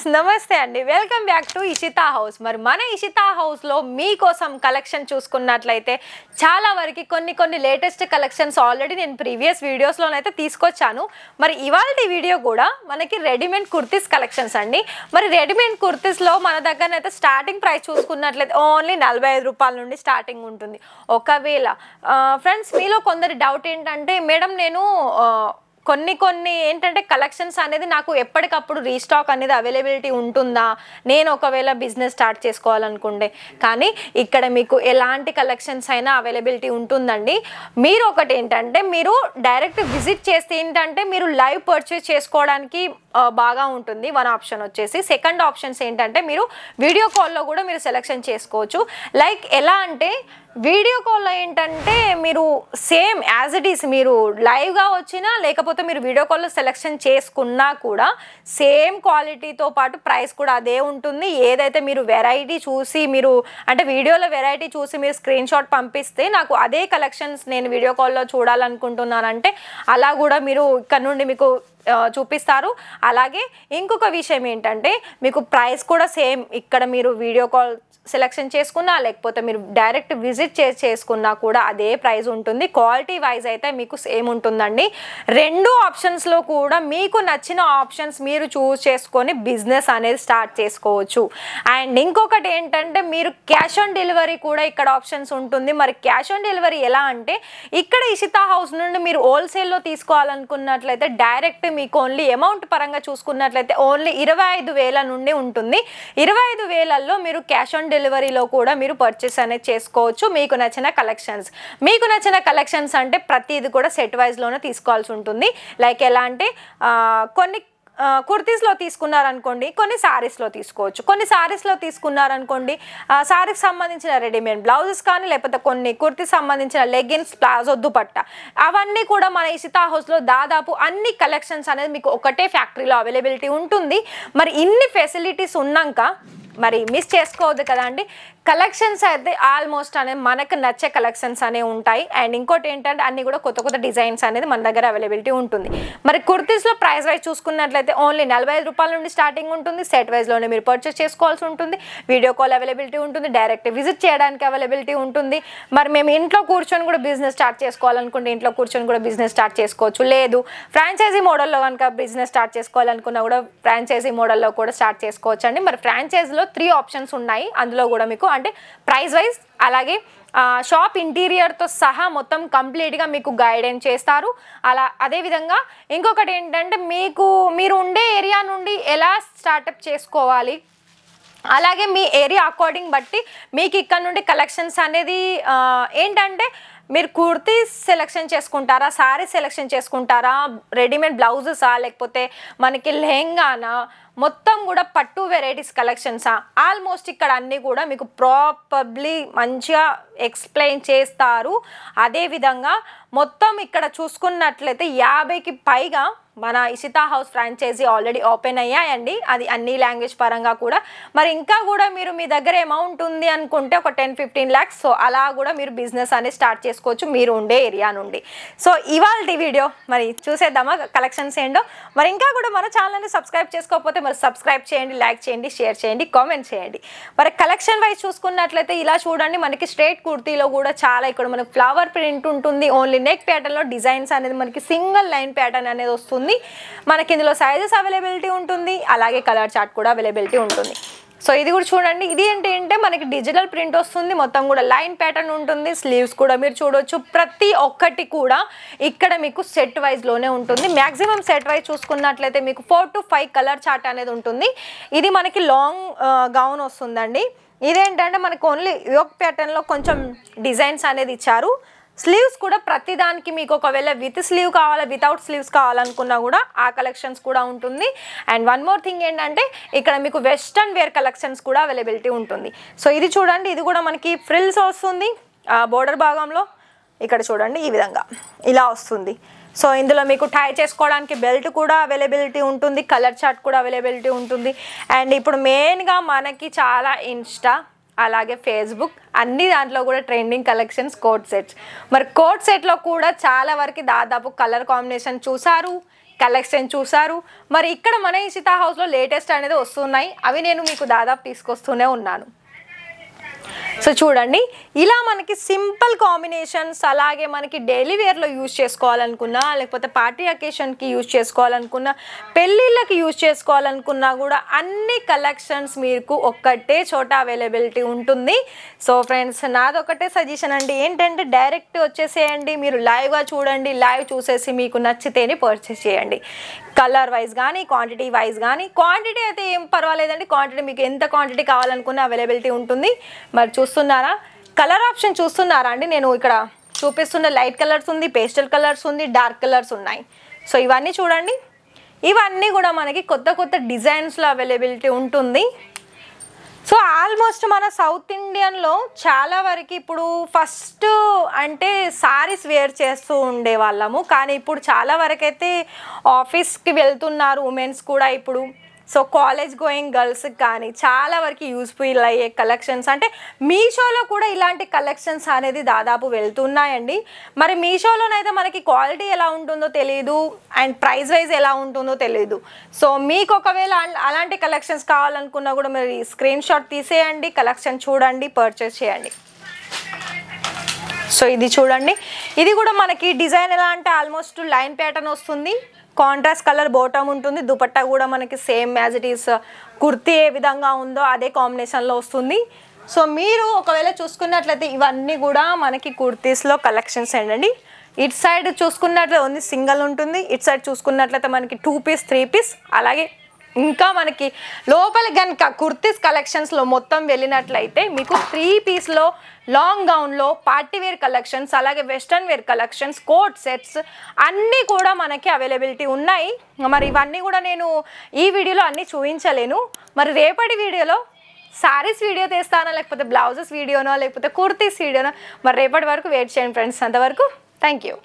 friends నమస్తే అండి welcome back to Ishita house మరి మన ఇషితా హౌస్లో మీకోసం కలెక్షన్ చూసుకున్నట్లయితే చాలా వరకు కొన్ని కొన్ని లేటెస్ట్ కలెక్షన్స్ ఆల్రెడీ నేను ప్రీవియస్ వీడియోస్లోనైతే తీసుకొచ్చాను మరి ఇవాళ వీడియో కూడా మనకి రెడీమేడ్ కుర్తీస్ కలెక్షన్స్ అండి మరి రెడీమేడ్ కుర్తీస్లో మన దగ్గరనైతే స్టార్టింగ్ ప్రైస్ చూసుకున్నట్లయితే ఓన్లీ నలభై ఐదు రూపాయల నుండి స్టార్టింగ్ ఉంటుంది ఒకవేళ ఫ్రెండ్స్ మీలో కొందరి డౌట్ ఏంటంటే మేడం నేను కొన్ని కొన్ని ఏంటంటే కలెక్షన్స్ అనేది నాకు ఎప్పటికప్పుడు రీస్టాక్ అనేది అవైలబిలిటీ ఉంటుందా నేను ఒకవేళ బిజినెస్ స్టార్ట్ చేసుకోవాలనుకుంటే కానీ ఇక్కడ మీకు ఎలాంటి కలెక్షన్స్ అయినా అవైలబిలిటీ ఉంటుందండి మీరు ఒకటి ఏంటంటే మీరు డైరెక్ట్ విజిట్ చేస్తే ఏంటంటే మీరు లైవ్ పర్చేస్ చేసుకోవడానికి బాగా ఉంటుంది వన్ ఆప్షన్ వచ్చేసి సెకండ్ ఆప్షన్స్ ఏంటంటే మీరు వీడియో కాల్లో కూడా మీరు సెలెక్షన్ చేసుకోవచ్చు లైక్ ఎలా అంటే వీడియో కాల్లో ఏంటంటే మీరు సేమ్ యాజ్ ఇట్ ఈస్ మీరు లైవ్గా వచ్చినా లేకపోతే మీరు వీడియో కాల్లో సెలెక్షన్ చేసుకున్నా కూడా సేమ్ క్వాలిటీతో పాటు ప్రైస్ కూడా అదే ఉంటుంది ఏదైతే మీరు వెరైటీ చూసి మీరు అంటే వీడియోలో వెరైటీ చూసి మీరు స్క్రీన్ షాట్ పంపిస్తే నాకు అదే కలెక్షన్స్ నేను వీడియో కాల్లో చూడాలనుకుంటున్నానంటే అలా కూడా మీరు ఇక్కడ నుండి మీకు చూపిస్తారు అలాగే ఇంకొక విషయం ఏంటంటే మీకు ప్రైస్ కూడా సేమ్ ఇక్కడ మీరు వీడియో కాల్ సెలెక్షన్ చేసుకున్నా లేకపోతే మీరు డైరెక్ట్ విజిట్ చే చేసుకున్నా కూడా అదే ప్రైస్ ఉంటుంది క్వాలిటీ వైజ్ అయితే మీకు సేమ్ ఉంటుందండి రెండు ఆప్షన్స్లో కూడా మీకు నచ్చిన ఆప్షన్స్ మీరు చూస్ చేసుకొని బిజినెస్ అనేది స్టార్ట్ చేసుకోవచ్చు అండ్ ఇంకొకటి ఏంటంటే మీరు క్యాష్ ఆన్ డెలివరీ కూడా ఇక్కడ ఆప్షన్స్ ఉంటుంది మరి క్యాష్ ఆన్ డెలివరీ ఎలా అంటే ఇక్కడ ఇషితా హౌస్ నుండి మీరు హోల్సేల్లో తీసుకోవాలనుకున్నట్లయితే డైరెక్ట్ మీకు ఓన్లీ అమౌంట్ పరంగా చూసుకున్నట్లయితే ఓన్లీ ఇరవై ఐదు వేల నుండి ఉంటుంది ఇరవై ఐదు వేలల్లో మీరు క్యాష్ ఆన్ డెలివరీలో కూడా మీరు పర్చేస్ అనేది చేసుకోవచ్చు మీకు నచ్చిన కలెక్షన్స్ మీకు నచ్చిన కలెక్షన్స్ అంటే ప్రతిది కూడా సెట్ వైజ్లోనే తీసుకోవాల్సి ఉంటుంది లైక్ ఎలా అంటే కొన్ని కుర్తీస్లో తీసుకున్నారనుకోండి కొన్ని శారీస్లో తీసుకోవచ్చు కొన్ని శారీస్లో తీసుకున్నారనుకోండి శారీకి సంబంధించిన రెడీమేడ్ బ్లౌజెస్ కానీ లేకపోతే కొన్ని కుర్తీ సంబంధించిన లెగిన్స్ ప్లాజో దుపట్ట అవన్నీ కూడా మన ఇషితా హౌస్లో దాదాపు అన్ని కలెక్షన్స్ అనేది మీకు ఒకటే ఫ్యాక్టరీలో అవైలబిలిటీ ఉంటుంది మరి ఇన్ని ఫెసిలిటీస్ ఉన్నాక మరి మిస్ చేసుకోవద్దు కదా అండి కలెక్షన్స్ అయితే ఆల్మోస్ట్ అనేది మనకు నచ్చే కలెక్షన్స్ అనేవి ఉంటాయి అండ్ ఇంకోటి ఏంటంటే అన్ని కూడా కొత్త కొత్త డిజైన్స్ అనేది మన దగ్గర అవైలబిలిటీ ఉంటుంది మరి కుర్తీస్లో ప్రైస్ వైజ్ చూసుకున్నట్లయితే ఓన్లీ నలభై రూపాయల నుండి స్టార్టింగ్ ఉంటుంది సెట్ వైజ్లోనే మీరు పర్చేస్ చేసుకోవాల్సి ఉంటుంది వీడియో కాల్ అవైలబిలిటీ ఉంటుంది డైరెక్ట్ విజిట్ చేయడానికి అవైలబిలిటీ ఉంటుంది మరి మేము ఇంట్లో కూర్చొని కూడా బిజినెస్ స్టార్ట్ చేసుకోవాలనుకుంటే ఇంట్లో కూర్చొని కూడా బిజినెస్ స్టార్ట్ చేసుకోవచ్చు లేదు ఫ్రాంచైజీ మోడల్లో కనుక బిజినెస్ స్టార్ట్ చేసుకోవాలనుకున్నా కూడా ఫ్రాంచైజీ మోడల్లో కూడా స్టార్ట్ చేసుకోవచ్చు అండి మరి ఫ్రాంచైజీలో త్రీ ఆప్షన్స్ ఉన్నాయి అందులో కూడా మీకు అంటే ప్రైస్ వైజ్ అలాగే షాప్ ఇంటీరియర్తో సహా మొత్తం కంప్లీట్గా మీకు గైడెన్స్ చేస్తారు అలా అదేవిధంగా ఇంకొకటి ఏంటంటే మీకు మీరు ఉండే ఏరియా నుండి ఎలా స్టార్టప్ చేసుకోవాలి అలాగే మీ ఏరియా అకార్డింగ్ బట్టి మీకు ఇక్కడ నుండి కలెక్షన్స్ అనేది ఏంటంటే మీరు కుర్తీ సెలెక్షన్ చేసుకుంటారా సారీ సెలెక్షన్ చేసుకుంటారా రెడీమేడ్ బ్లౌజెసా లేకపోతే మనకి లెహంగానా మొత్తం కూడా పట్టు వెరైటీస్ కలెక్షన్సా ఆల్మోస్ట్ ఇక్కడ అన్నీ కూడా మీకు ప్రాపర్లీ మంచిగా ఎక్స్ప్లెయిన్ చేస్తారు అదేవిధంగా మొత్తం ఇక్కడ చూసుకున్నట్లయితే యాభైకి పైగా మన Ishita house franchise already open అయ్యాయండి అది అన్ని లాంగ్వేజ్ పరంగా కూడా మరి ఇంకా కూడా మీరు మీ దగ్గర అమౌంట్ ఉంది అనుకుంటే ఒక టెన్ ఫిఫ్టీన్ ల్యాక్స్ సో అలా కూడా మీరు బిజినెస్ అనేది స్టార్ట్ చేసుకోవచ్చు చూసుకోవచ్చు మీరు ఉండే ఏరియా నుండి సో ఇవాళ వీడియో మరి చూసేద్దామా కలెక్షన్స్ ఏంటో మరి ఇంకా కూడా మన ఛానల్ని సబ్స్క్రైబ్ చేసుకోకపోతే మరి సబ్స్క్రైబ్ చేయండి లైక్ చేయండి షేర్ చేయండి కామెంట్ చేయండి మరి కలెక్షన్ వైజ్ చూసుకున్నట్లయితే ఇలా చూడండి మనకి స్ట్రేట్ కుర్తీలో కూడా చాలా ఇక్కడ మనకి ఫ్లవర్ ప్రింట్ ఉంటుంది ఓన్లీ నెక్ ప్యాటర్న్లో డిజైన్స్ అనేది మనకి సింగిల్ లైన్ ప్యాటర్న్ అనేది వస్తుంది మనకి ఇందులో సైజెస్ అవైలబిలిటీ ఉంటుంది అలాగే కలర్ చార్ట్ కూడా అవైలబిలిటీ ఉంటుంది సో ఇది కూడా చూడండి ఇది ఏంటి అంటే మనకి డిజిటల్ ప్రింట్ వస్తుంది మొత్తం కూడా లైన్ ప్యాటర్న్ ఉంటుంది స్లీవ్స్ కూడా మీరు చూడవచ్చు ప్రతి ఒక్కటి కూడా ఇక్కడ మీకు సెట్ వైజ్లోనే ఉంటుంది మ్యాక్సిమం సెట్ వైజ్ చూసుకున్నట్లయితే మీకు four to five colour chart అనేది ఉంటుంది ఇది మనకి లాంగ్ గౌన్ వస్తుందండి ఇదేంటంటే మనకు ఓన్లీ యోగ్ ప్యాటర్న్లో కొంచెం డిజైన్స్ అనేది ఇచ్చారు స్లీవ్స్ కూడా ప్రతిదానికి మీకు ఒకవేళ విత్ స్లీవ్ కావాలా వితౌట్ స్లీవ్స్ కావాలనుకున్నా కూడా ఆ కలెక్షన్స్ కూడా ఉంటుంది అండ్ వన్ మోర్ థింగ్ ఏంటంటే ఇక్కడ మీకు వెస్ట్రన్ వేర్ కలెక్షన్స్ కూడా అవైలబిలిటీ ఉంటుంది సో ఇది చూడండి ఇది కూడా మనకి ఫ్రిల్స్ వస్తుంది బోర్డర్ భాగంలో ఇక్కడ చూడండి ఈ విధంగా ఇలా వస్తుంది సో ఇందులో మీకు టై చేసుకోవడానికి బెల్ట్ కూడా అవైలబిలిటీ ఉంటుంది కలర్ చార్ట్ కూడా అవైలబిలిటీ ఉంటుంది అండ్ ఇప్పుడు మెయిన్గా మనకి చాలా ఇన్స్టా అలాగే ఫేస్బుక్ అన్ని దాంట్లో కూడా ట్రెండింగ్ కలెక్షన్స్ కోట్ సెట్స్ మరి కోట్ సెట్లో కూడా చాలా వరకు దాదాపు కలర్ కాంబినేషన్ చూసారు కలెక్షన్ చూసారు మరి ఇక్కడ మన ఈ సీతా హౌస్లో లేటెస్ట్ అనేది వస్తున్నాయి అవి నేను మీకు దాదాపు తీసుకొస్తూనే ఉన్నాను సో చూడండి ఇలా మనకి సింపుల్ కాంబినేషన్స్ అలాగే మనకి డైలీ వేర్లో యూజ్ చేసుకోవాలనుకున్నా లేకపోతే పార్టీ అకేషన్కి యూజ్ చేసుకోవాలనుకున్నా పెళ్ళిళ్ళకి యూజ్ చేసుకోవాలనుకున్నా కూడా అన్ని కలెక్షన్స్ మీకు ఒక్కటే చోట అవైలబిలిటీ ఉంటుంది సో ఫ్రెండ్స్ నాదొకటే సజెషన్ అండి ఏంటంటే డైరెక్ట్ వచ్చేసేయండి మీరు లైవ్గా చూడండి లైవ్ చూసేసి మీకు నచ్చితేనే పర్చేస్ చేయండి కలర్ వైజ్ కానీ క్వాంటిటీ వైజ్ కానీ క్వాంటిటీ అయితే ఏం పర్వాలేదండి క్వాంటిటీ మీకు ఎంత క్వాంటిటీ కావాలనుకున్నా అవైలబిలిటీ ఉంటుంది మరి చూసి చూస్తున్నారా కలర్ ఆప్షన్ చూస్తున్నారా అండి నేను ఇక్కడ చూపిస్తున్న లైట్ కలర్స్ ఉంది పేస్టల్ కలర్స్ ఉంది డార్క్ కలర్స్ ఉన్నాయి సో ఇవన్నీ చూడండి ఇవన్నీ కూడా మనకి కొత్త కొత్త డిజైన్స్లో అవైలబిలిటీ ఉంటుంది సో ఆల్మోస్ట్ మన సౌత్ ఇండియన్లో చాలా వరకు ఇప్పుడు ఫస్ట్ అంటే సారీస్ వేర్ చేస్తూ ఉండేవాళ్ళము కానీ ఇప్పుడు చాలా వరకైతే ఆఫీస్కి వెళ్తున్నారు ఉమెన్స్ కూడా ఇప్పుడు సో కాలేజ్ గోయింగ్ గర్ల్స్కి కానీ చాలా వరకు యూస్ఫుల్ అయ్యే కలెక్షన్స్ అంటే మీషోలో కూడా ఇలాంటి కలెక్షన్స్ అనేది దాదాపు వెళ్తున్నాయండి మరి మీషోలోనైతే మనకి క్వాలిటీ ఎలా ఉంటుందో తెలియదు అండ్ ప్రైస్ వైజ్ ఎలా ఉంటుందో తెలియదు సో మీకు ఒకవేళ అలాంటి కలెక్షన్స్ కావాలనుకున్నా కూడా మీరు స్క్రీన్ షాట్ తీసేయండి కలెక్షన్ చూడండి పర్చేస్ చేయండి సో ఇది చూడండి ఇది కూడా మనకి డిజైన్ ఎలా అంటే ఆల్మోస్ట్ లైన్ ప్యాటర్న్ వస్తుంది కాంట్రాస్ట్ కలర్ బోటమ్ ఉంటుంది దుపట్టా కూడా మనకి same as it is kurti ఏ విధంగా ఉందో అదే కాంబినేషన్లో వస్తుంది సో మీరు ఒకవేళ చూసుకున్నట్లయితే ఇవన్నీ కూడా మనకి కుర్తీస్లో కలెక్షన్స్ ఏంటండి ఇటు సైడ్ చూసుకున్నట్లయితే ఓన్లీ సింగిల్ ఉంటుంది ఇటు సైడ్ చూసుకున్నట్లయితే మనకి టూ పీస్ త్రీ పీస్ అలాగే ఇంకా మనకి లోపల కనుక కుర్తీస్ కలెక్షన్స్లో మొత్తం వెళ్ళినట్లయితే మీకు త్రీ పీస్లో లాంగ్ గౌన్లో పార్టీ వేర్ కలెక్షన్స్ అలాగే western wear collections coat sets అన్నీ కూడా మనకి అవైలబిలిటీ ఉన్నాయి మరి ఇవన్నీ కూడా నేను ఈ వీడియోలో అన్నీ చూపించలేను మరి రేపటి వీడియోలో శారీస్ వీడియో తీస్తానో లేకపోతే బ్లౌజెస్ వీడియోనో లేకపోతే కుర్తీస్ వీడియోనో మరి రేపటి వరకు వెయిట్ చేయండి ఫ్రెండ్స్ అంతవరకు థ్యాంక్ యూ